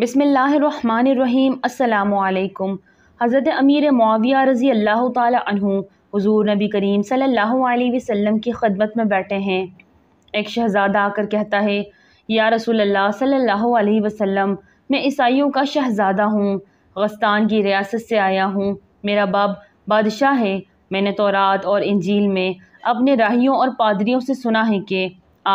बसमीम् अल्लाम हज़रत अमीर मुआविया रज़ी अल्लाह तु हज़ू नबी करीम सल्लल्लाहु अलैहि वसल्लम की खदमत में बैठे हैं एक शहज़ादा आकर कहता है या रसूल अल्लाह सल्लल्लाहु अलैहि वसल्लम मैं ईसाइयों का शहज़ादा हूँ गस्तान की रियासत से आया हूँ मेरा बाप बादशाह है मैंने तौरात और इंजील में अपने राहियों और पादरियों से सुना है कि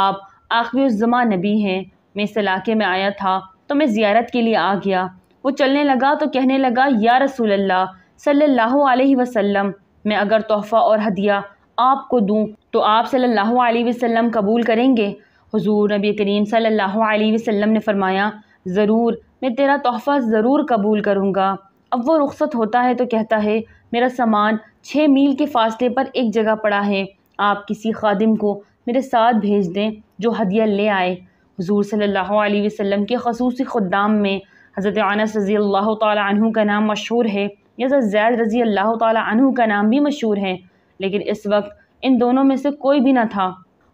आप आखिर ज़मा नबी हैं मैं इस इलाके में आया था तो मैं ज़्यारत के लिए आ गया वो चलने लगा तो कहने लगा या रसूल अल्लाह सल्लल्लाहु अलैहि वसल्लम मैं अगर तोहफ़ा और हदिया आपको दूँ तो आप सल्लल्लाहु अलैहि वसल्लम कबूल करेंगे हुजूर नबी करीम सल्लल्लाहु अलैहि वसल्लम ने फरमाया ज़रूर मैं तेरा तोहफ़ा ज़रूर कबूल करूँगा अब वो रुख्सत होता है तो कहता है मेरा सामान छः मील के फासले पर एक जगह पड़ा है आप किसी खादिम को मेरे साथ भेज दें जो हदिया ले आए हजूर सल्ला वसम के खसूस ख़ुदाम में हज़रत आनस रज़ी अल्लाह तहु का नाम मशहूर है या जैद रज़ी अल्लाह तहु का नाम भी मशहूर है लेकिन इस वक्त इन दोनों में से कोई भी ना था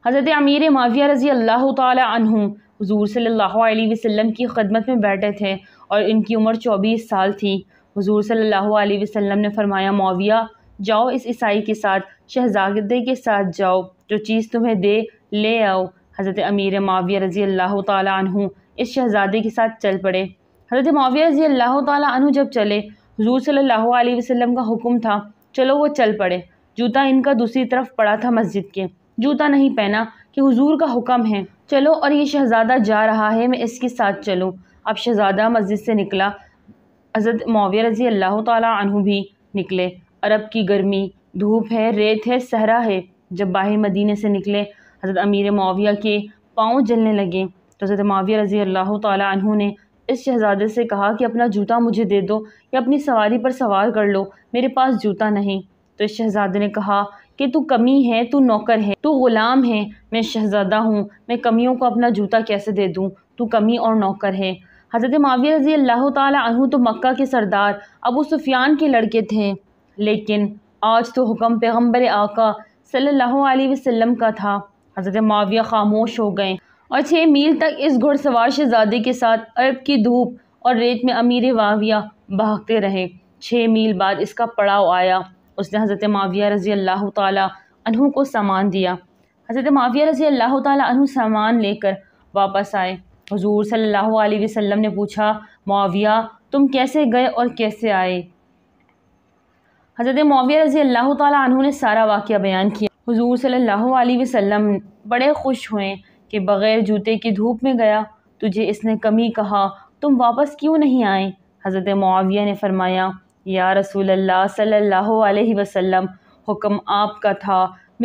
हज़रत अमीर माविया रज़ी अल्लाह तहु हजूर सल्ला वसम की खदमत में बैठे थे और इनकी उम्र चौबीस साल थी हजूर सल्ला वसम ने फरमाया माविया जाओ इस ईसाई के साथ शहजादे के साथ जाओ जो चीज़ तुम्हें दे ले आओ हज़रत अमीर माविया रज़ी अल्लाह तु इस शहज़ादे के साथ चल पड़े हज़रत माविया रज़ी अल्लाह तु जब चले हजूर सल्ला वसम का हुक्म था चलो वो चल पड़े जूता इनका दूसरी तरफ पड़ा था मस्जिद के जूता नहीं पहना कि हुजूर का हुक्म है चलो और ये शहज़ादा जा रहा है मैं इसके साथ चलूँ अब शहज़ादा मस्जिद से निकला हज़रत माविया रज़ी अल्लाह तहु भी निकले अरब की गर्मी धूप है रेत है सहरा है जब बाहर मदीने से निकले हज़रत अमीर माविया के पाँव जलने लगे तो हज़रत माविया रज़ी अल्लाह तु ने इस शहज़ादे से कहा कि अपना जूता मुझे दे दो या अपनी सवारी पर सवार कर लो मेरे पास जूता नहीं तो इस शहज़ादे ने कहा कि तू कमी है तू नौकर है तू ग़ुलाम है मैं शहज़ादा हूँ मैं कमियों को अपना जूता कैसे दे दूँ तू कमी और नौकर है हज़रत माविया रज़ी अल्लाह तहु तो मक्का के सरदार अबू सुफियान के लड़के थे लेकिन आज तो हुक्म पैगम्बर आका सल्ला वसम का था हज़रत माविया खामोश हो गए और छः मील तक इस घुड़सवार शहजादे के साथ अरब की धूप और रेत में अमीर माविया भागते रहे छः मील बाद इसका पड़ाव आया उसने हज़रत माविया रज़ी अल्लाह तहु को सामान दिया हज़रत माविया रज़ी अल्लाह तहु सामान लेकर वापस आए हजूर सल्ला वसम ने पूछा माविया तुम कैसे गए और कैसे आए हज़रत माविया रज़ी अल्लाह तहु ने सारा वाक़ बयान किया हुजूर सल्लल्लाहु अलैहि वसल्लम बड़े खुश हुए कि बग़ैर जूते की धूप में गया तुझे इसने कमी कहा तुम वापस क्यों नहीं आए हज़रत मुआविया ने फरमाया या रसूल अल्लाह सल्लल्लाहु अलैहि वसल्लम हुक्म आपका था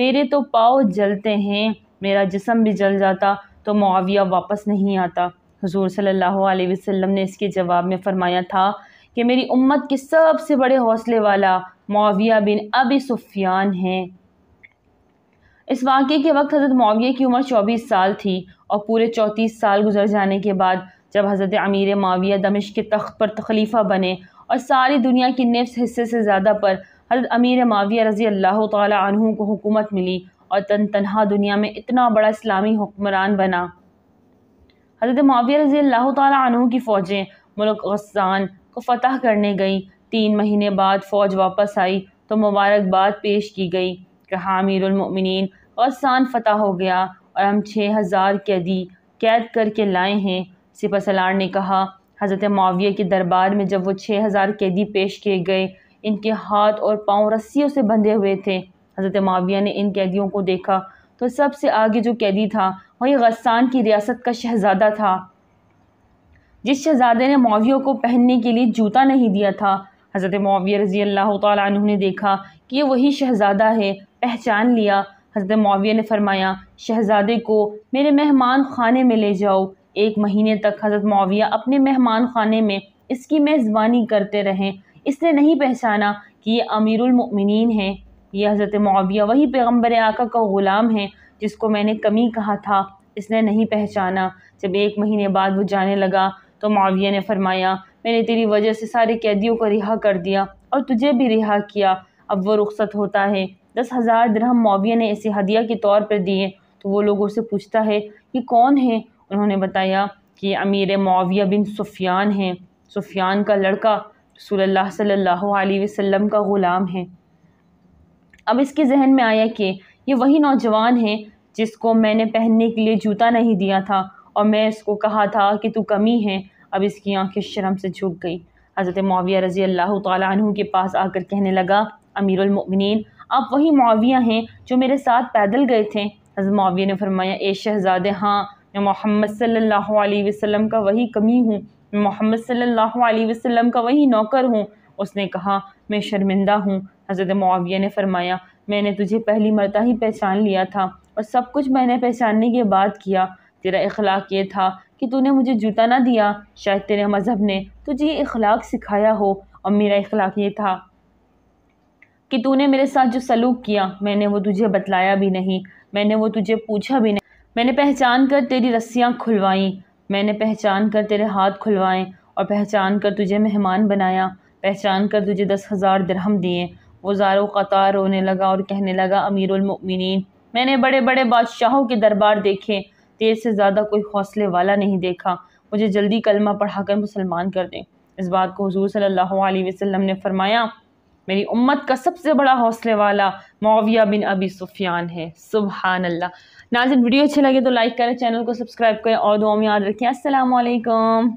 मेरे तो पाँव जलते हैं मेरा जिसम भी जल जाता तो मुआविया वापस नहीं आता हजूर सल्लल्लाहु अलैहि वसल्लम ने इसके जवाब में फ़रमाया था कि मेरी उम्मत के सबसे बड़े हौसले वाला मुआविया बिन अबी सुफियान हैं इस वाक़े के वक्त हज़रत माविया की उम्र चौबीस साल थी और पूरे चौंतीस साल गुजर जाने के बाद जब हज़रत अमीर माविया दमिश के तख्त पर तखलीफ़ा बने और सारी दुनिया की नफ्स हिस्से से ज़्यादा पर हज़रत अमीर माविया रज़ी अल्लाह तहों को हुकूमत मिली और तन तनहा दुनिया में इतना बड़ा इस्लामी हुक्मरान बना हज़रत माविया रज़ी अल्लाह तहों की फ़ौजें मुल्क गस्सान को फ़तह करने गई तीन महीने बाद फ़ौज वापस आई तो मुबारकबाद पेश की गई कि हामिरमिन और सान फतह हो गया और हम छः हज़ार कैदी कैद करके लाए हैं सिपा सलार ने कहा हज़रत माविया के दरबार में जब वो छः हज़ार कैदी पेश किए गए इनके हाथ और पाँव रस्सियों से बंधे हुए थे हज़रत माविया ने इन कैदियों को देखा तो सबसे आगे जो कैदी था वही गस्सान की रियासत का शहज़ादा था जिस शहज़ादे ने माविया को पहनने के लिए जूता नहीं दिया था हज़रत माविया रज़ी अल्लाह तु ने देखा कि ये वही शहज़ादा है पहचान लिया हज़रत माविया ने फरमाया शहज़ादे को मेरे मेहमान खाने में ले जाओ एक महीने तक हज़रत माविया अपने मेहमान खाने में इसकी मेज़बानी करते रहें इसने नहीं पहचाना कि ये अमीरमिन है ये हज़रत माविया वही पैगम्बर आका का ग़ुलाम है जिसको मैंने कमी कहा था इसने नहीं पहचाना जब एक महीने बाद वो जाने लगा तो माविया ने फरमाया मैंने तेरी वजह से सारे कैदियों को रिहा कर दिया और तुझे भी रिहा किया अब वो रुख्सत होता है दस हज़ार द्रहम मौविया ने इसे हदिया के तौर पर दिए तो वो लोगों से पूछता है कि कौन है उन्होंने बताया कि अमीर मौविया बिन सुफियान हैं सुफियान का लड़का रसोल्ला सल्लल्लाहु अलैहि वसल्लम का ग़ुलाम है अब इसके जहन में आया कि ये वही नौजवान है जिसको मैंने पहनने के लिए जूता नहीं दिया था और मैं इसको कहा था कि तू कमी है अब इसकी आंखें शर्म से झुक गई हज़रत माविया रज़ी अल्लाह तु के पास आकर कहने लगा अमीरमिन आप वही माविया हैं जो मेरे साथ पैदल गए थे हज़रत माविया ने फरमाया ए शहज़ादे हाँ मैं मोहम्मद सल्लल्लाहु अलैहि वसल्लम का वही कमी हूँ मैं मोहम्मद सल्लल्लाहु अलैहि वसल्लम का वही नौकर हूँ उसने कहा मैं शर्मिंदा हूँ हज़रत माविया ने फरमाया मैंने तुझे पहली मरता ही पहचान लिया था और सब कुछ मैंने पहचानने के बाद किया तेरा इखलाक ये था कि तूने मुझे जूता ना दिया शायद तेरे मज़हब ने तुझे ये इखलाक सिखाया हो और मेरा इखलाक ये था कि तूने मेरे साथ जो सलूक किया मैंने वो तुझे बतलाया भी नहीं मैंने वो तुझे पूछा भी नहीं मैंने पहचान कर तेरी रस्सियाँ खुलवाईं मैंने पहचान कर तेरे हाथ खुलवाएं और पहचान कर तुझे मेहमान बनाया पहचान कर तुझे दस हज़ार दरहम दिए वो जारो कतार रोने लगा और कहने लगा अमीरमिन मैंने बड़े बड़े बादशाहों के दरबार देखे तेज से ज़्यादा कोई हौसले वाला नहीं देखा मुझे जल्दी कलमा पढ़ाकर मुसलमान कर दें इस बात को हजूर सल्लल्लाहु अलैहि वसल्लम ने फरमाया मेरी उम्मत का सबसे बड़ा हौसले वाला मोविया बिन अबी सुफियान है सुबह अल्लाह नाजिन वीडियो अच्छी लगे तो लाइक करें चैनल को सब्सक्राइब करें और दो याद रखें असलकम